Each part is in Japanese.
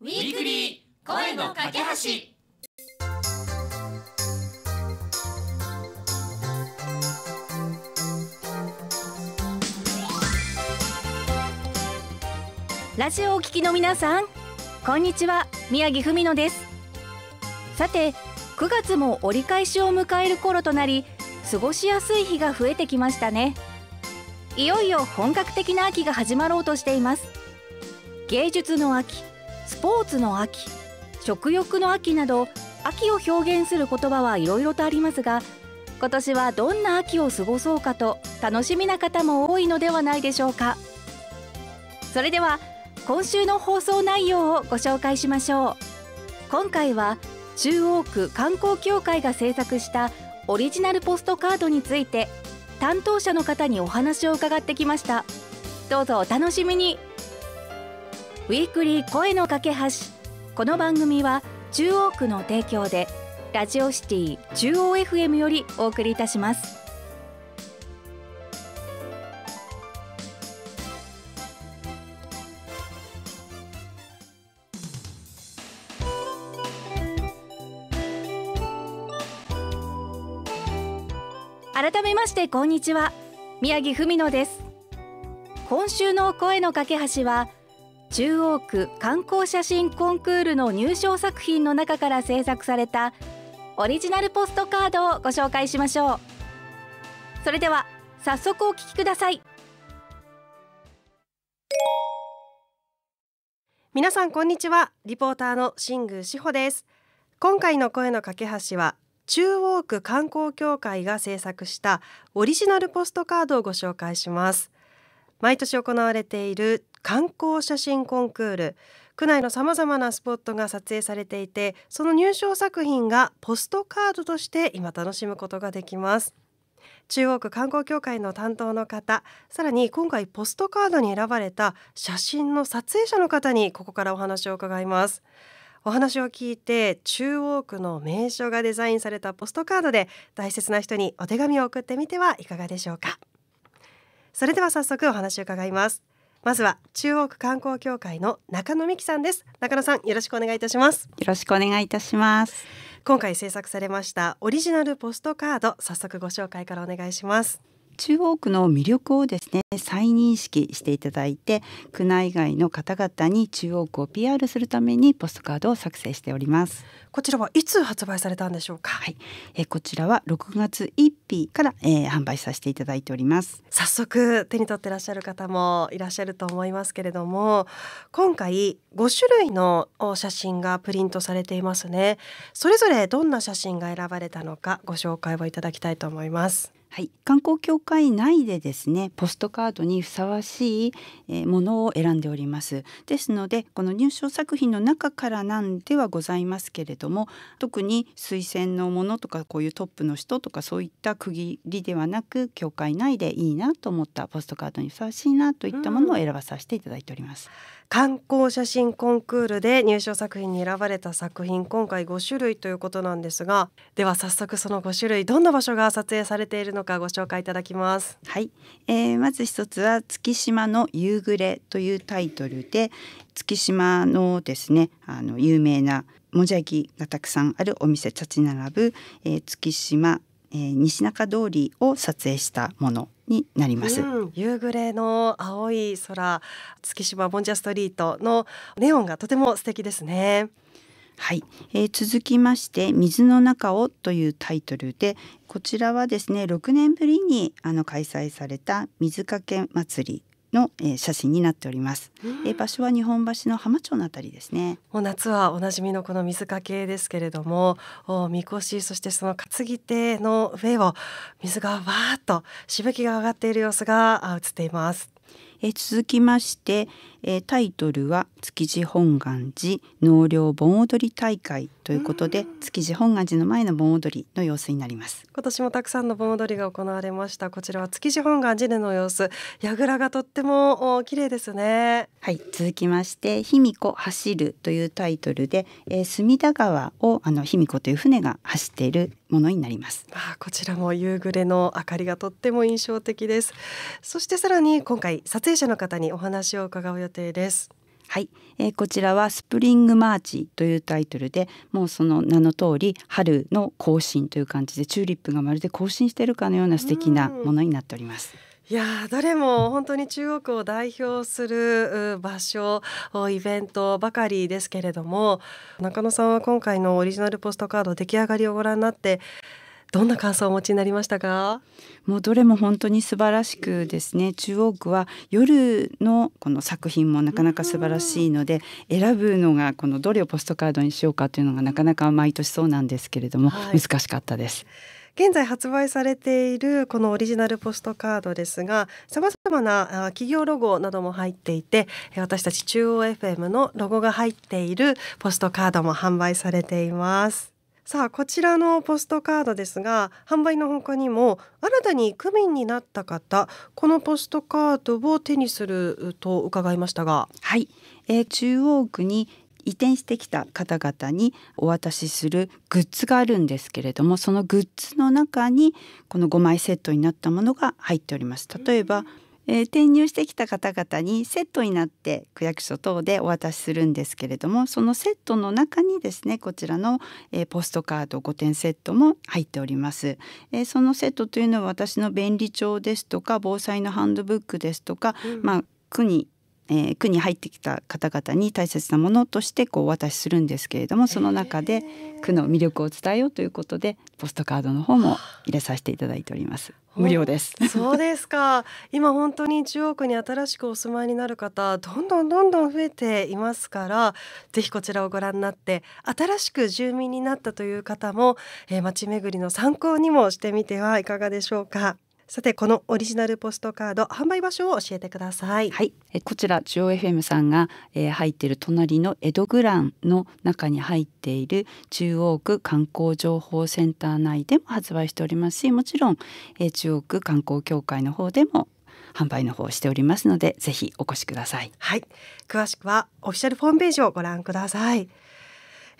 ウィークリー声の架け橋ラジオをお聞きの皆さんこんにちは宮城文乃ですさて9月も折り返しを迎える頃となり過ごしやすい日が増えてきましたねいよいよ本格的な秋が始まろうとしています芸術の秋スポーツの秋食欲の秋など秋を表現する言葉はいろいろとありますが今年はどんな秋を過ごそうかと楽しみな方も多いのではないでしょうかそれでは今週の放送内容をご紹介しましょう今回は中央区観光協会が制作したオリジナルポストカードについて担当者の方にお話を伺ってきましたどうぞお楽しみにウィークリー声の架け橋この番組は中央区の提供でラジオシティ中央 FM よりお送りいたします改めましてこんにちは宮城文乃です今週の声の架け橋は中央区観光写真コンクールの入賞作品の中から制作されたオリジナルポストカードをご紹介しましょうそれでは早速お聞きください皆さんこんにちはリポーターの新宮志保です今回の声の架け橋は中央区観光協会が制作したオリジナルポストカードをご紹介します毎年行われている観光写真コンクール区内のさまざまなスポットが撮影されていてその入賞作品がポストカードとして今楽しむことができます中央区観光協会の担当の方さらに今回ポストカードに選ばれた写真の撮影者の方にここからお話を伺いますお話を聞いて中央区の名所がデザインされたポストカードで大切な人にお手紙を送ってみてはいかがでしょうかそれでは早速お話を伺いますまずは中央区観光協会の中野美希さんです中野さんよろしくお願いいたしますよろしくお願いいたします今回制作されましたオリジナルポストカード早速ご紹介からお願いします中央区の魅力をですね再認識していただいて区内外の方々に中央区を PR するためにポストカードを作成しておりますこちらはいつ発売されたんでしょうかはい、えこちらは6月1日から、えー、販売させていただいております早速手に取ってらっしゃる方もいらっしゃると思いますけれども今回5種類の写真がプリントされていますねそれぞれどんな写真が選ばれたのかご紹介をいただきたいと思いますはい、観光協会内でですねポストカードにふさわしい、えものを選んでおりますですのでこの入賞作品の中からなんではございますけれども特に推薦のものとかこういうトップの人とかそういった区切りではなく協会内でいいなと思ったポストカードにふさわしいなといったものを選ばさせていただいております、観光写真コンクールで入賞作品に選ばれた作品今回5種類ということなんですがでは早速その5種類どんな場所が撮影されているののかご紹介いただきます。はい、えー、まず一つは月島の夕暮れというタイトルで月島のですねあの有名なもじゃぎがたくさんあるお店立ち並ぶ、えー、月島、えー、西中通りを撮影したものになります、うん、夕暮れの青い空月島ボンジャストリートのネオンがとても素敵ですねはい、えー、続きまして「水の中を」というタイトルで、こちらはですね6年ぶりにあの開催された水かけ祭りの、えー、写真になっております、えー、場所は日本橋の浜町のあたりですねもう夏はおなじみのこの水かけですけれどもおみこしそしてその担ぎ手の上を水がわーっとしぶきが上がっている様子が映っていますえー、続きまして、えー、タイトルは築地本願寺納涼盆踊り大会ということで築地本願寺の前の盆踊りの様子になります今年もたくさんの盆踊りが行われましたこちらは築地本願寺での様子櫓がとっても綺麗ですねはい続きまして卑弥呼走るというタイトルで、えー、隅田川をあの卑弥呼という船が走っているものになりますあこちらも夕暮れの明かりがとっても印象的ですそしてさらに今回撮影者の方にお話を伺う予定です。はい、えー、こちらは「スプリングマーチ」というタイトルでもうその名の通り春の更新という感じでチューリップがまるで更新しているかのような素敵なものになっております。いやどれも本当に中国を代表する場所イベントばかりですけれども中野さんは今回のオリジナルポストカード出来上がりをご覧になってどんな感想をお持ちになりましたかもうどれも本当に素晴らしくですね中央区は夜のこの作品もなかなか素晴らしいので選ぶのがこのどれをポストカードにしようかというのがなかなか毎年そうなんですけれども、はい、難しかったです。現在発売されているこのオリジナルポストカードですがさまざまな企業ロゴなども入っていて私たち中央 FM のロゴが入っているポストカードも販売されています。さあこちらのポストカードですが販売の他にも新たに区民になった方このポストカードを手にすると伺いましたがはい、えー、中央区に移転してきた方々にお渡しするグッズがあるんですけれどもそのグッズの中にこの5枚セットになったものが入っております例えば、うんえー、転入してきた方々にセットになって区役所等でお渡しするんですけれどもそのセットの中にですねこちらの、えー、ポストカード5点セットも入っております、えー、そのセットというのは私の便利帳ですとか防災のハンドブックですとか、うん、まあ区にえー、区に入ってきた方々に大切なものとしてこうお渡しするんですけれどもその中で区の魅力を伝えようということでポストカードの方も入れさせていただいております。無料です。そうですか。今本当に中央区に新しくお住まいになる方、どんどんどんどん増えていますから、ぜひこちらをご覧になって、新しく住民になったという方も、えー、街巡りの参考にもしてみてはいかがでしょうか。さてこのオリジナルポストカード販売場所を教えてくださいはいえこちら中央 FM さんが、えー、入っている隣の江戸グランの中に入っている中央区観光情報センター内でも発売しておりますしもちろん、えー、中央区観光協会の方でも販売の方をしておりますのでぜひお越しくださいはい詳しくはオフィシャルホームページをご覧ください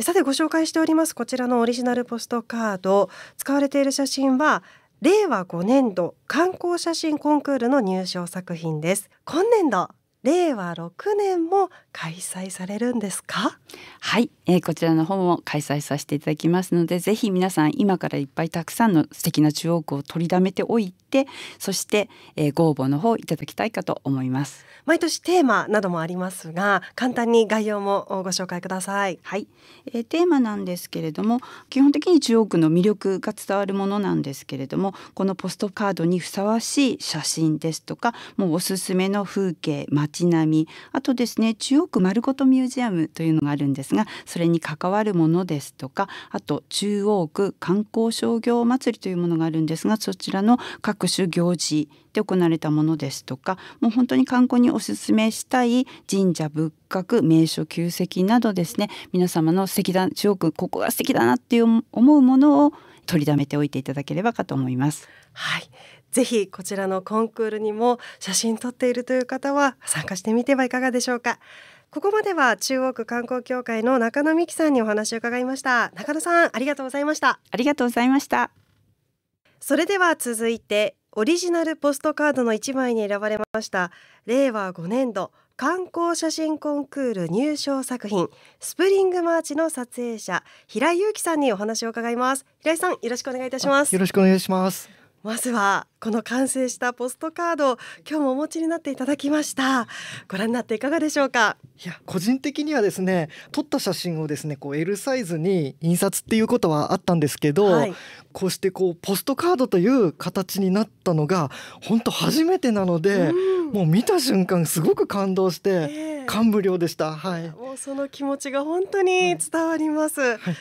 さてご紹介しておりますこちらのオリジナルポストカード使われている写真は令和5年度観光写真コンクールの入賞作品です今年度令和6年も開催されるんですかはいえー、こちらの方も開催させていただきますのでぜひ皆さん今からいっぱいたくさんの素敵な中央区を取りだめておいてそして、えー、ご応募の方いただきたいかと思います毎年テーマなどもありますが簡単に概要もご紹介くださいはい、えー、テーマなんですけれども基本的に中央区の魅力が伝わるものなんですけれどもこのポストカードにふさわしい写真ですとかもうおすすめの風景街並みあとですね中央区丸ごとミュージアムというのがあるんですがそそれに関わるものですとかあと中央区観光商業祭りというものがあるんですがそちらの各種行事で行われたものですとかもう本当に観光におすすめしたい神社仏閣名所旧跡などですね皆様の素敵だ中央区ここが素敵だなっていう思うものを取りだめておいていただければかと思います。はい、ぜひこちらのコンクールにも写真撮っているという方は参加してみてはいかがでしょうか。ここまでは中央区観光協会の中野美希さんにお話を伺いました中野さんありがとうございましたありがとうございましたそれでは続いてオリジナルポストカードの1枚に選ばれました令和5年度観光写真コンクール入賞作品スプリングマーチの撮影者平井裕樹さんにお話を伺います平井さんよろしくお願いいたしますよろしくお願いしますまずはこの完成したポストカード今日もお持ちになっていただきましたご覧になっていかがでしょうかいや個人的にはですね撮った写真をですねこう L サイズに印刷っていうことはあったんですけど、はい、こうしてこうポストカードという形になったのが本当初めてなので、うん、もう見た瞬間すごく感動して、えー、感無量でしたはいもうその気持ちが本当に伝わります、はい、はい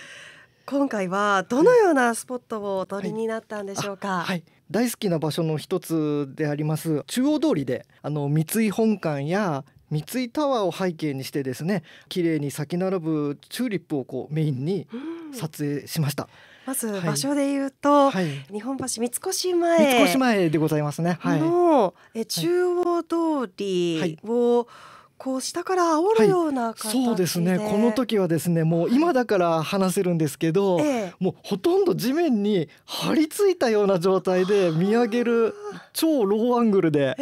今回はどのようなスポットをお取りになったんでしょうか、はいはい、大好きな場所の一つであります中央通りであの三井本館や三井タワーを背景にしてですね綺麗に咲き並ぶチューリップをこうメインに撮影しました、うんまず場所で言うと、はい、日本橋三越前三越前でございますね、はい、のえ中央通りを、はいこう下から煽るような形で、はい、そうですねこの時はですねもう今だから話せるんですけど、はいもうほとんど地面に張り付いたような状態で見上げる超ローアングルで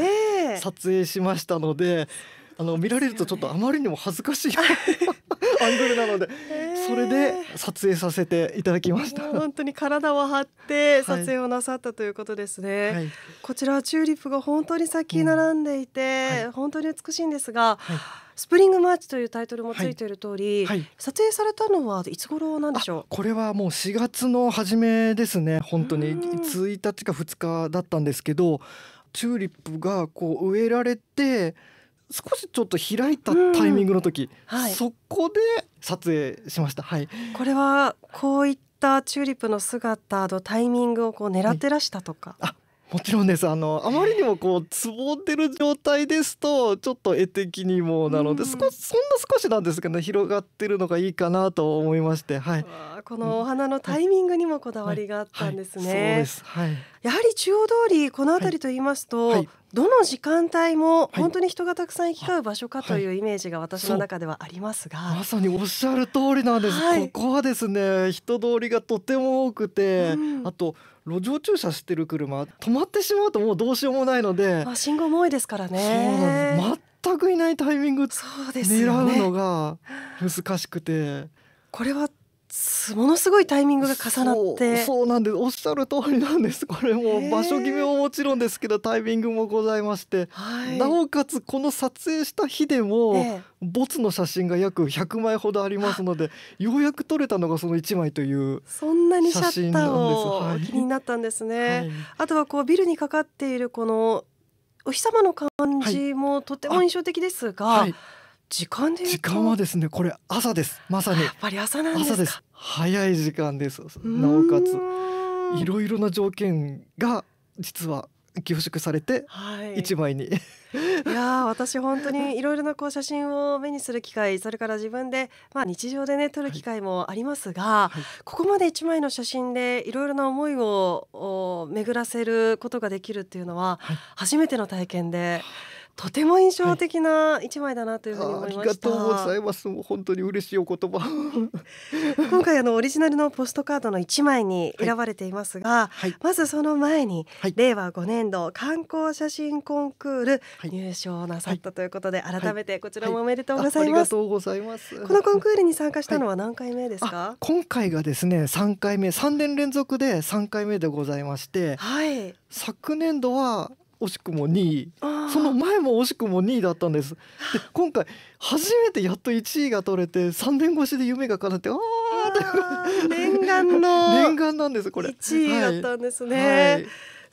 撮影しましたので。えあの見られるとちょっとあまりにも恥ずかしい アングルなので、えー、それで撮影させていただきました。本当に体を張って撮影をなさったということですね。はい、こちらチューリップが本当に咲き並んでいて、うんはい、本当に美しいんですが。はいスプリングマーチというタイトルもついている通り、はいはい、撮影されたのはいつ頃なんでしょう。これはもう4月の初めですね。本当に1日か2日だったんですけど、チューリップがこう植えられて。少しちょっと開いたタイミングの時、うんはい、そこで撮影しました。はい、これはこういったチューリップの姿とタイミングをこう狙ってらしたとか、はい、あもちろんですあのあまりにもこうつぼんでる状態ですとちょっと絵的にもなので、少そんな少しなんですけど、ね、広がってるのがいいかなと思いまして、はい、このお花のタイミングにもこだわりがあったんですね。はいやはり中央通りこの辺りと言いますと、どの時間帯も本当に人がたくさん行き交う場所かというイメージが私の中ではありますが、まさにおっしゃる通りなんです、ここはですね人通りがとても多くて、うん、あと路上駐車してる車止まってしまうともうどうしようもないので信号も多いですからねそうなんです全くいないタイミング狙うのが難しくて、ね、これはものすごいタイミングが重なってそうなんでおっしゃる通りなんですこれも場所決めももちろんですけどタイミングもございまして、はい、なおかつこの撮影した日でも、ボツの写真が約100枚ほどありますのでようやく撮れたのがその1枚というそんなにシャッターを、気になったんですね、はい、あとはこうビルにかかっているこのお日様の感じもとても印象的ですが、はい、時間で時間はですねこれ朝ですまさにやっぱり朝なんです朝です早い時間ですなおかついろいろな条件が実は凝縮されて一枚に、はい、いや私本当にいろいろなこう写真を目にする機会それから自分で、まあ、日常でね撮る機会もありますが、はいはい、ここまで一枚の写真でいろいろな思いを巡らせることができるっていうのは初めての体験で。とても印象的な一枚だなというふうに思いました、はい、ありがとうございます本当に嬉しいお言葉 今回あのオリジナルのポストカードの一枚に選ばれていますが、はい、まずその前に、はい、令和5年度観光写真コンクール入賞なさったということで、改めてこちらもおめでとうございます、このコンクールに参加したのは何回目ですか、今回がですね3回目3年連続で3回目でございまして、はい、昨年度は惜しくも2位その前も惜しくも2位だったんですで今回初めてやっと1位が取れて3年越しで夢が叶ってああ念願の 念願なんですこれ1位だったんですね、はいはい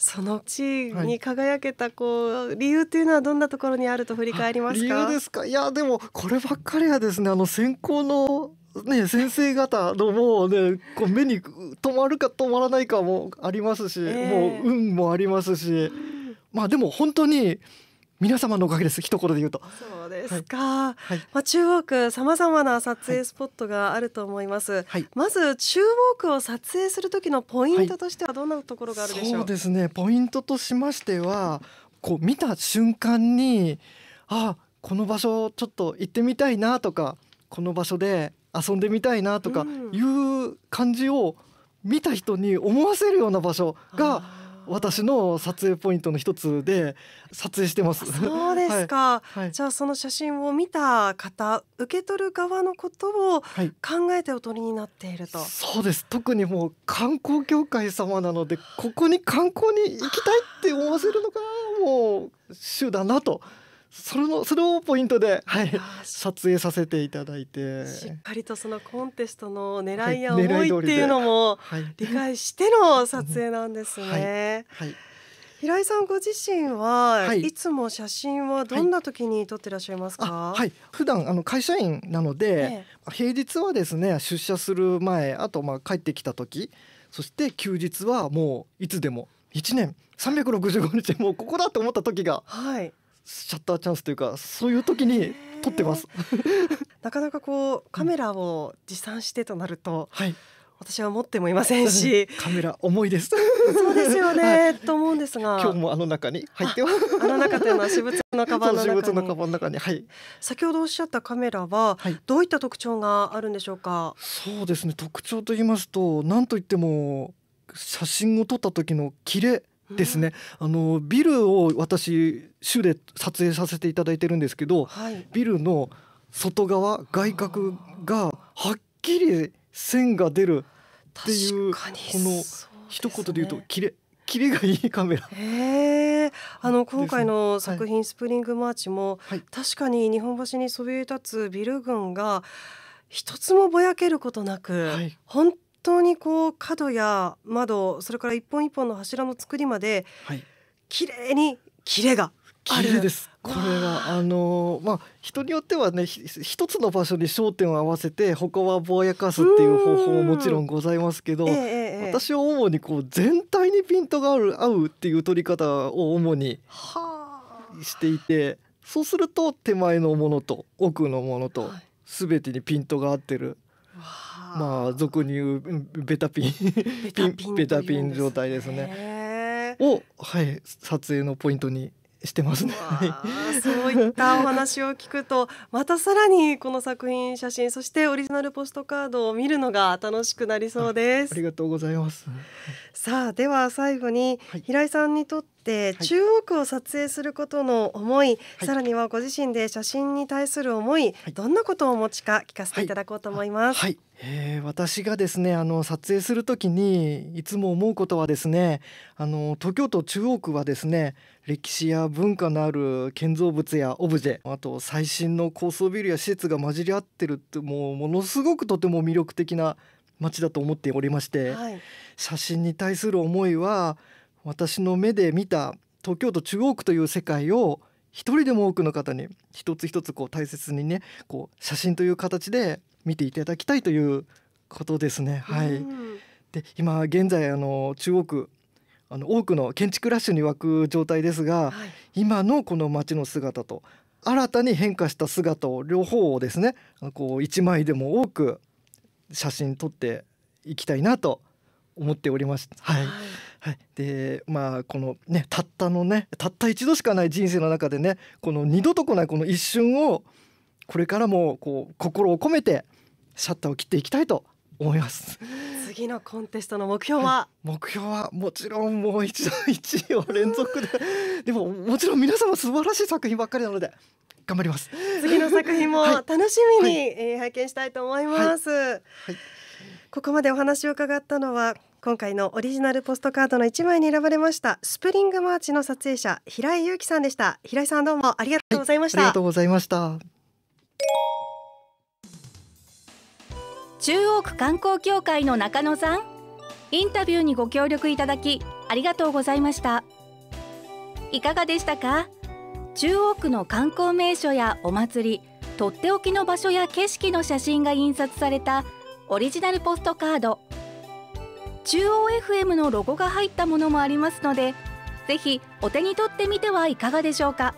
その地位に輝けたこう理由というのはどんなところにあると振り返りますか。すかいやでもこればっかりはですねあの先行のね、先生方のもうねこう目に止まるか止まらないかもありますし、えー、もう運もありますし。まあでも本当に皆様のおかげです一言で言うとそうですか、はい、まあ、中央区さまざまな撮影スポットがあると思います、はい、まず中央区を撮影する時のポイントとしてはどんなところがあるでしょう、そうですねポイントとしましてはこう見た瞬間にあこの場所ちょっと行ってみたいなとかこの場所で遊んでみたいなとかいう感じを見た人に思わせるような場所が、うん私の撮影ポイントの一つで撮影してます。そうですか、はい、じゃあその写真を見た方受け取る側のことを考えておとりになっていると、はい、そうです特にもう観光協会様なのでここに観光に行きたいって思わせるのがもう主だなとそれのそれをポイントで、はい、撮影させていただいてしっかりとそのコンテストの狙いや思いっていうのも理解しての撮影なんですね。はい、はい、平井さんご自身は、い、つも写真はどんな時に撮ってらっしゃいますか、はい、普段あの会社員なので、平日はですね出社する前あとまあ帰ってきた時そして休日はもういつでも1年365日もうここだと思った時が、はい、シャッターチャンスというかそういう時に撮ってます なかなかこうカメラを持参してとなると、はい、私は持ってもいませんし カメラ重いですそうですよね、はい、と思うんですが今日もあの中に入ってますあの中というのは私物のカバンの中にはい先ほどおっしゃったカメラは、どういった特徴があるんでしょうかそうですね特徴と言いますと何と言っても写真を撮った時のキレですね、うん、あのビルを私州で撮影させていただいてるんですけど、はい、ビルの外側外角がはっきり線が出るっていうこの一言で言うとキレがいいカメラ。あの今回の作品、スプリングマーチも、はい、確かに日本橋にそびえ立つビル群が一つもぼやけることなく、はい、本当にこう角や窓それから一本一本の柱の作りまで、はい、綺麗にキレが綺麗ですこれはあのまあ人によってはね一つの場所に焦点を合わせて他はぼやかすっていう方法ももちろんございますけど、ええ、私は主にこう全体にピントが合うっていう取り方を主にしていてそうすると手前のものと奥のものと全てにピントが合ってる。はいまあ俗に言うベタピンベタピン状態ですね。を、はい、撮影のポイントにしてますね。そういったお話を聞くと、またさらにこの作品写真、そしてオリジナルポストカードを見るのが楽しくなりそうです。ありがとうございます。さあ、では最後に、はい、平井さんにとって中央区を撮影することの思い、はい、さらにはご自身で写真に対する思い、はい、どんなことをお持ちか聞かせていただこうと思います。はいえー、私がですねあの撮影する時にいつも思うことはですねあの東京都中央区はですね歴史や文化のある建造物やオブジェあと最新の高層ビルや施設が混じり合ってるってもうものすごくとても魅力的な街だと思っておりまして、はい、写真に対する思いは私の目で見た東京都中央区という世界を一人でも多くの方に一つ一つこう大切にねこう写真という形で見ていただきたいということですね。はい、で今現在あの中央区あの多くの建築ラッシュに沸く状態ですが、はい、今のこの街の姿と新たに変化した姿を両方をですねこう一枚でも多く写真撮っていきたいなと思っております。はい、はいはい、でまあこのねたったのねたった一度しかない人生の中でねこの二度と来ないこの一瞬をこれからもこう心を込めてシャッターを切っていきたいと思います。次のコンテストの目標は、目標はもちろんもう一度1位を連続ででももちろん皆様素晴らしい作品ばっかりなので頑張ります次の作品も楽しみに、はい、え拝見したいと思います、はいはい、ここまでお話を伺ったのは今回のオリジナルポストカードの1枚に選ばれましたスプリングマーチの撮影者平井裕樹さんでした平井さんどうもありがとうございました、ありがとうございました中央区観光協会の中野さんインタビューにご協力いただきありがとうございましたいかがでしたか中央区の観光名所やお祭りとっておきの場所や景色の写真が印刷されたオリジナルポストカード中央 FM のロゴが入ったものもありますのでぜひお手に取ってみてはいかがでしょうか